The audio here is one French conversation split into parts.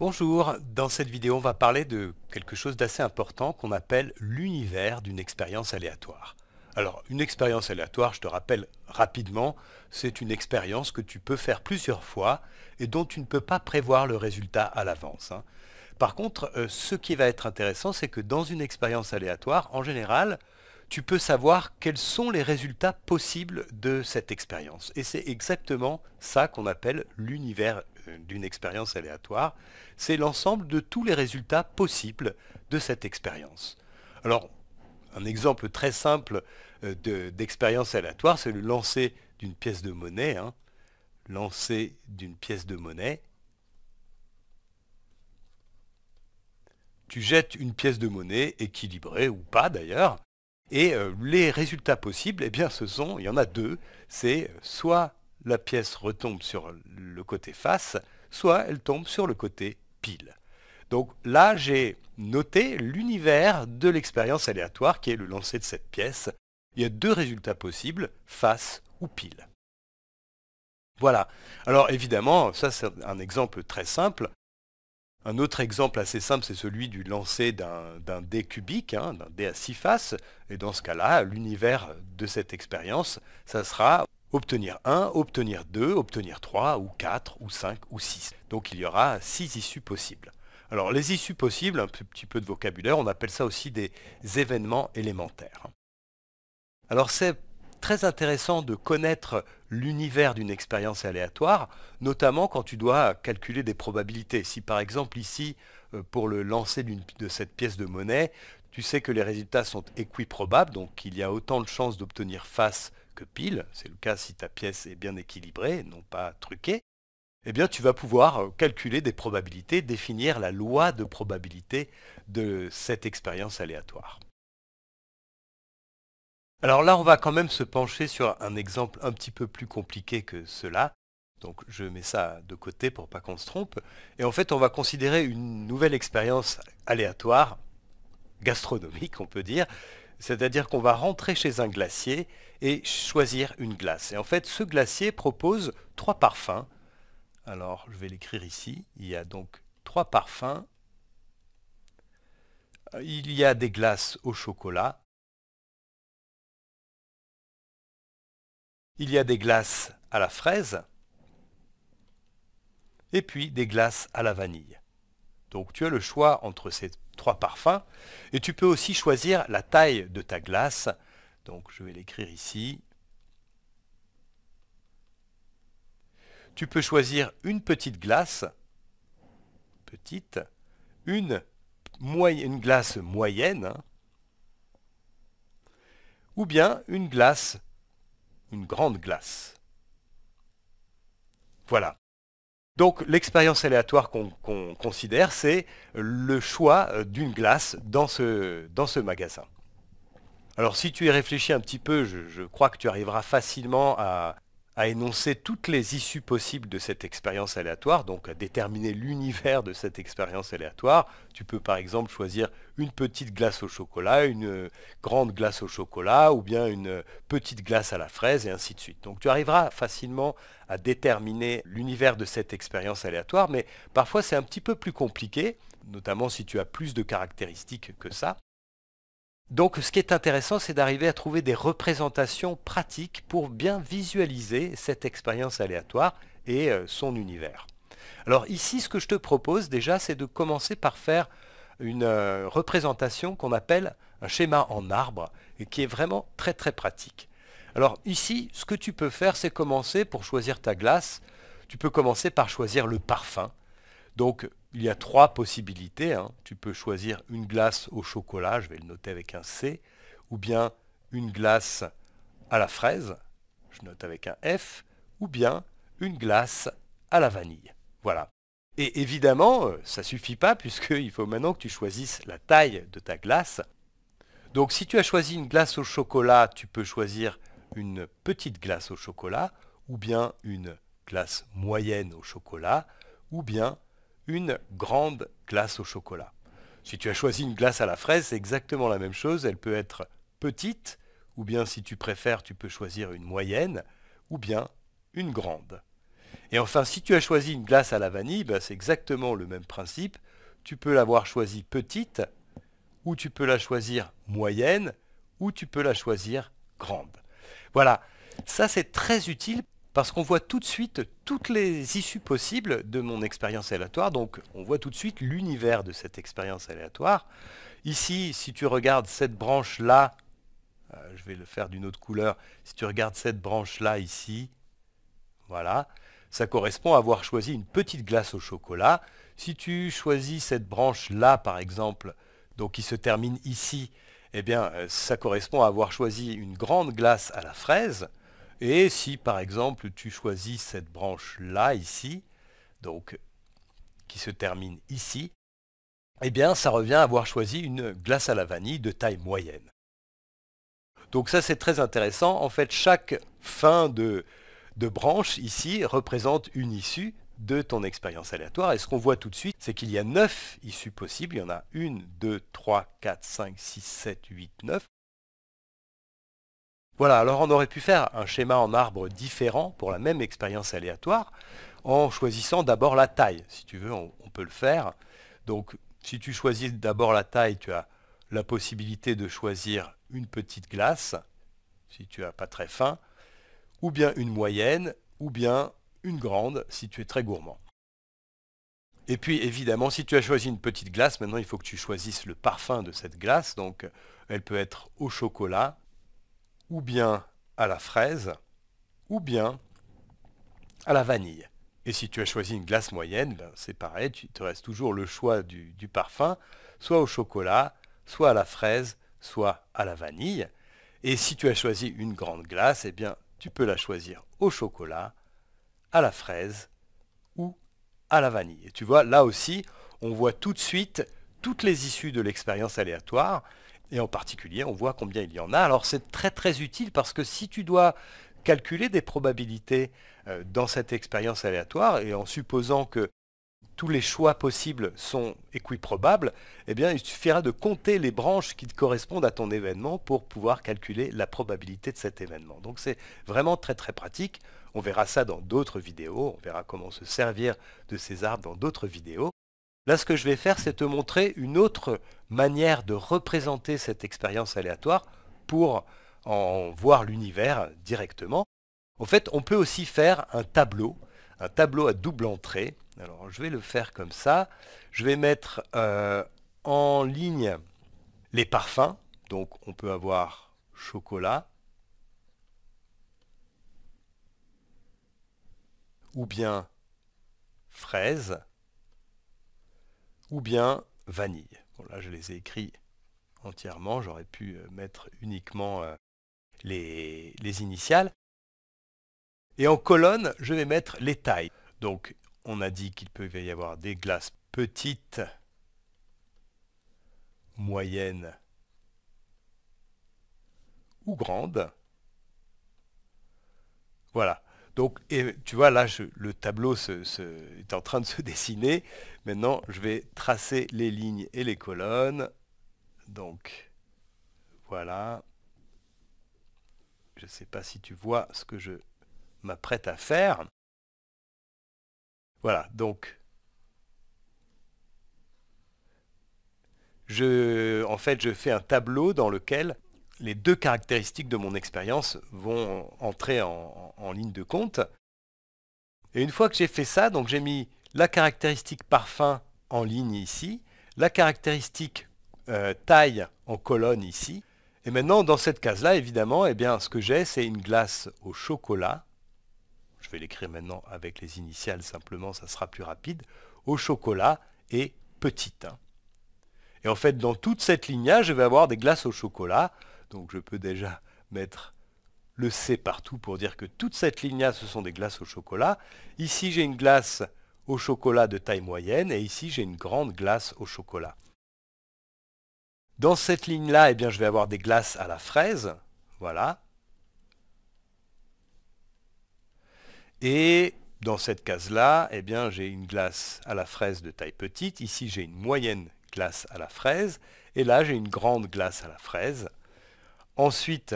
Bonjour, dans cette vidéo on va parler de quelque chose d'assez important qu'on appelle l'univers d'une expérience aléatoire. Alors une expérience aléatoire, je te rappelle rapidement, c'est une expérience que tu peux faire plusieurs fois et dont tu ne peux pas prévoir le résultat à l'avance. Hein. Par contre, euh, ce qui va être intéressant, c'est que dans une expérience aléatoire, en général, tu peux savoir quels sont les résultats possibles de cette expérience. Et c'est exactement ça qu'on appelle l'univers d'une expérience aléatoire, c'est l'ensemble de tous les résultats possibles de cette expérience. Alors, un exemple très simple euh, d'expérience aléatoire, c'est le lancer d'une pièce de monnaie. Hein. Lancer d'une pièce de monnaie. Tu jettes une pièce de monnaie, équilibrée ou pas d'ailleurs, et euh, les résultats possibles, eh bien, ce sont, il y en a deux, c'est soit la pièce retombe sur le côté face, soit elle tombe sur le côté pile. Donc là, j'ai noté l'univers de l'expérience aléatoire qui est le lancer de cette pièce. Il y a deux résultats possibles, face ou pile. Voilà. Alors évidemment, ça c'est un exemple très simple. Un autre exemple assez simple, c'est celui du lancer d'un dé cubique, hein, d'un dé à six faces. Et dans ce cas-là, l'univers de cette expérience, ça sera obtenir 1, obtenir 2, obtenir 3, ou 4, ou 5, ou 6. Donc il y aura 6 issues possibles. Alors les issues possibles, un petit peu de vocabulaire, on appelle ça aussi des événements élémentaires. Alors c'est très intéressant de connaître l'univers d'une expérience aléatoire, notamment quand tu dois calculer des probabilités. Si par exemple ici, euh, pour le lancer de cette pièce de monnaie, tu sais que les résultats sont équiprobables, donc il y a autant de chances d'obtenir face pile, c'est le cas si ta pièce est bien équilibrée, non pas truquée, eh bien tu vas pouvoir euh, calculer des probabilités, définir la loi de probabilité de cette expérience aléatoire. Alors là, on va quand même se pencher sur un exemple un petit peu plus compliqué que cela. Donc je mets ça de côté pour pas qu'on se trompe. Et en fait, on va considérer une nouvelle expérience aléatoire, gastronomique on peut dire, c'est-à-dire qu'on va rentrer chez un glacier et choisir une glace. Et en fait, ce glacier propose trois parfums. Alors, je vais l'écrire ici. Il y a donc trois parfums. Il y a des glaces au chocolat. Il y a des glaces à la fraise. Et puis des glaces à la vanille. Donc tu as le choix entre ces trois parfums. Et tu peux aussi choisir la taille de ta glace. Donc je vais l'écrire ici. Tu peux choisir une petite glace, petite, une, glace moyenne, hein, ou bien une glace, une grande glace. Voilà. Donc l'expérience aléatoire qu'on considère, c'est le choix euh, d'une glace dans ce magasin. Alors si tu y réfléchis un petit peu, je, crois que tu arriveras facilement à énoncer toutes les issues possibles de cette expérience aléatoire, donc à déterminer l'univers de cette expérience aléatoire. Tu peux par exemple choisir une petite glace au chocolat, une grande glace au chocolat, ou bien une petite glace à la fraise, et ainsi de suite. Donc tu arriveras facilement à déterminer l'univers de cette expérience aléatoire, mais parfois c'est un petit peu plus compliqué, notamment si tu as plus de caractéristiques que ça. Donc ce qui est intéressant, c'est d'arriver à trouver des représentations pratiques pour bien visualiser cette expérience aléatoire et euh, son univers. Alors ici, ce que je te propose déjà, c'est de commencer par faire une euh, représentation qu'on appelle un schéma en arbre et qui est vraiment très très pratique. Alors ici, ce que tu peux faire, c'est commencer pour choisir ta glace. Tu peux commencer par choisir le parfum. Donc il y a trois possibilités. Hein. Tu peux choisir une glace au chocolat, je vais le noter avec un C, ou bien une glace à la fraise, je note avec un F, ou bien une glace à la vanille. Voilà. Et évidemment, euh, ça ne suffit pas puisqu'il faut maintenant que tu choisisses la taille de ta glace. Donc si tu as choisi une glace au chocolat, tu peux choisir une petite glace au chocolat, ou bien une glace moyenne au chocolat, ou bien une grande glace au chocolat. Si tu as choisi une glace à la fraise, c'est exactement la même chose. Elle peut être petite, ou bien si tu préfères, tu peux choisir une moyenne, ou bien une grande. Et enfin, si tu as choisi une glace à la vanille, bah, c'est exactement le même principe. Tu peux l'avoir choisie petite, ou tu peux la choisir moyenne, ou tu peux la choisir grande. Voilà, ça c'est très utile parce qu'on voit tout de suite toutes les issues possibles de mon expérience aléatoire. Donc on voit tout de suite l'univers de cette expérience aléatoire. Ici, si tu regardes cette branche-là, euh, je vais le faire d'une autre couleur, si tu regardes cette branche-là ici, voilà, ça correspond à avoir choisi une petite glace au chocolat. Si tu choisis cette branche-là, par exemple, donc qui se termine ici, eh bien, euh, ça correspond à avoir choisi une grande glace à la fraise. Et si par exemple tu choisis cette branche-là ici, donc qui se termine ici, eh bien ça revient à avoir choisi une glace à la vanille de taille moyenne. Donc ça c'est très intéressant. En fait chaque fin de, de branche ici représente une issue de ton expérience aléatoire. Et ce qu'on voit tout de suite, c'est qu'il y a 9 issues possibles. Il y en a 1, 2, 3, 4, 5, 6, 7, 8, 9. Voilà, alors on aurait pu faire un schéma en arbre différent pour la même expérience aléatoire en choisissant d'abord la taille. Si tu veux, on, peut le faire. Donc, si tu choisis d'abord la taille, tu as la possibilité de choisir une petite glace, si tu n'as pas très faim, ou bien une moyenne, ou bien une grande, si tu es très gourmand. Et puis évidemment, si tu as choisi une petite glace, maintenant il faut que tu choisisses le parfum de cette glace. Donc elle peut être au chocolat, ou bien à la fraise, ou bien à la vanille. Et si tu as choisi une glace moyenne, ben, c'est pareil, tu te restes toujours le choix du, du, parfum, soit au chocolat, soit à la fraise, soit à la vanille. Et si tu as choisi une grande glace, eh bien, tu peux la choisir au chocolat, à la fraise ou à la vanille. Et tu vois, là aussi, on voit tout de suite toutes les issues de l'expérience aléatoire. Et en particulier, on voit combien il y en a. Alors c'est très très utile parce que si tu dois calculer des probabilités euh, dans cette expérience aléatoire et en supposant que tous les choix possibles sont équiprobables, eh bien, il suffira de compter les branches qui correspondent à ton événement pour pouvoir calculer la probabilité de cet événement. Donc c'est vraiment très très pratique. On verra ça dans d'autres vidéos, on verra comment se servir de ces arbres dans d'autres vidéos. Là, ce que je vais faire, c'est te montrer une autre manière de représenter cette expérience aléatoire pour en voir l'univers directement. En fait, on peut aussi faire un tableau, un tableau à double entrée. Alors, je vais le faire comme ça. Je vais mettre euh, en ligne les parfums. Donc, on peut avoir chocolat, ou bien fraise, ou bien vanille là, je les ai écrits entièrement. J'aurais pu euh, mettre uniquement euh, les, les initiales. Et en colonne, je vais mettre les tailles. Donc, on a dit qu'il peut y avoir des glaces petites, moyennes ou grandes. Voilà. Donc, et, tu vois, là, le tableau est en train de se dessiner. Maintenant, je vais tracer les lignes et les colonnes. Donc, voilà. Je ne sais pas si tu vois ce que je m'apprête à faire. Voilà, donc je, en fait, je fais un tableau dans lequel les deux caractéristiques de mon expérience vont entrer en, ligne de compte. Et une fois que j'ai fait ça, donc j'ai mis la caractéristique parfum en ligne ici, la caractéristique euh, taille en colonne ici. Et maintenant, dans cette case-là, évidemment, eh bien, ce que j'ai, c'est une glace au chocolat. Je vais l'écrire maintenant avec les initiales, simplement, ça sera plus rapide. Au chocolat et petite. Hein. Et en fait, dans toute cette ligne-là, je vais avoir des glaces au chocolat. Donc je peux déjà mettre le C partout pour dire que toute cette ligne-là, ce sont des glaces au chocolat. Ici, j'ai une glace au chocolat de taille moyenne et ici, j'ai une grande glace au chocolat. Dans cette ligne-là, eh bien, je vais avoir des glaces à la fraise. Voilà. Et dans cette case-là, eh bien, j'ai une glace à la fraise de taille petite. Ici, j'ai une moyenne glace à la fraise. Et là, j'ai une grande glace à la fraise. Ensuite,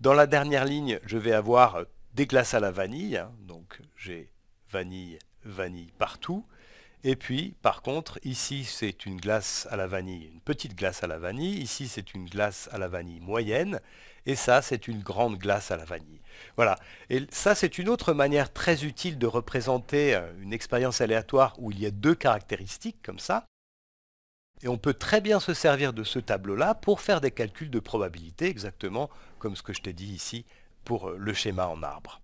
dans la dernière ligne, je vais avoir des glaces à la vanille. Hein, donc j'ai vanille, vanille partout. Et puis, par contre, ici, c'est une glace à la vanille, une petite glace à la vanille. Ici, c'est une glace à la vanille moyenne. Et ça, c'est une grande glace à la vanille. Voilà. Et ça, c'est une autre manière très utile de représenter euh, une expérience aléatoire où il y a deux caractéristiques comme ça. Et on peut très bien se servir de ce tableau-là pour faire des calculs de probabilité, exactement comme ce que je t'ai dit ici pour euh, le schéma en arbre.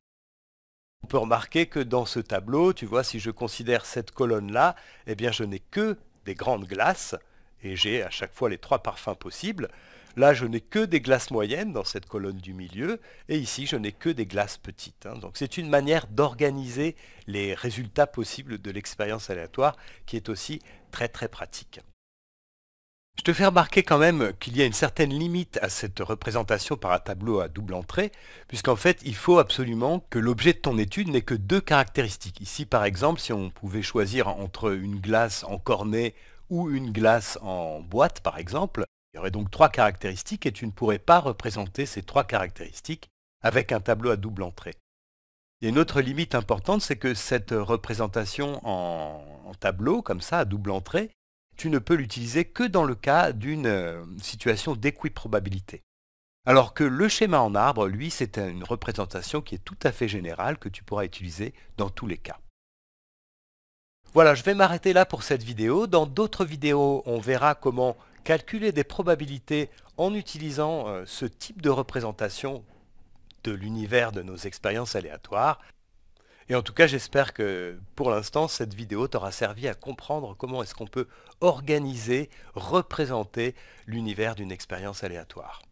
On peut remarquer que dans ce tableau, tu vois, si je considère cette colonne-là, eh bien je n'ai que des grandes glaces, et j'ai à chaque fois les trois parfums possibles. Là, je n'ai que des glaces moyennes dans cette colonne du milieu, et ici, je n'ai que des glaces petites. Hein. Donc c'est une manière d'organiser les résultats possibles de l'expérience aléatoire qui est aussi très très pratique. Je te fais remarquer quand même qu'il y a une certaine limite à cette représentation par un tableau à double entrée, puisqu'en fait, il faut absolument que l'objet de ton étude n'ait que deux caractéristiques. Ici, par exemple, si on pouvait choisir entre une glace en cornet ou une glace en boîte, par exemple, il y aurait donc trois caractéristiques et tu ne pourrais pas représenter ces trois caractéristiques avec un tableau à double entrée. Il y a une autre limite importante, c'est que cette représentation en tableau, comme ça, à double entrée, tu ne peux l'utiliser que dans le cas d'une euh, situation d'équiprobabilité. Alors que le schéma en arbre, lui, c'est une représentation qui est tout à fait générale que tu pourras utiliser dans tous les cas. Voilà, je vais m'arrêter là pour cette vidéo. Dans d'autres vidéos, on verra comment calculer des probabilités en utilisant euh, ce type de représentation de l'univers de nos expériences aléatoires. Et en tout cas, j'espère que pour l'instant, cette vidéo t'aura servi à comprendre comment est-ce qu'on peut organiser, représenter l'univers d'une expérience aléatoire.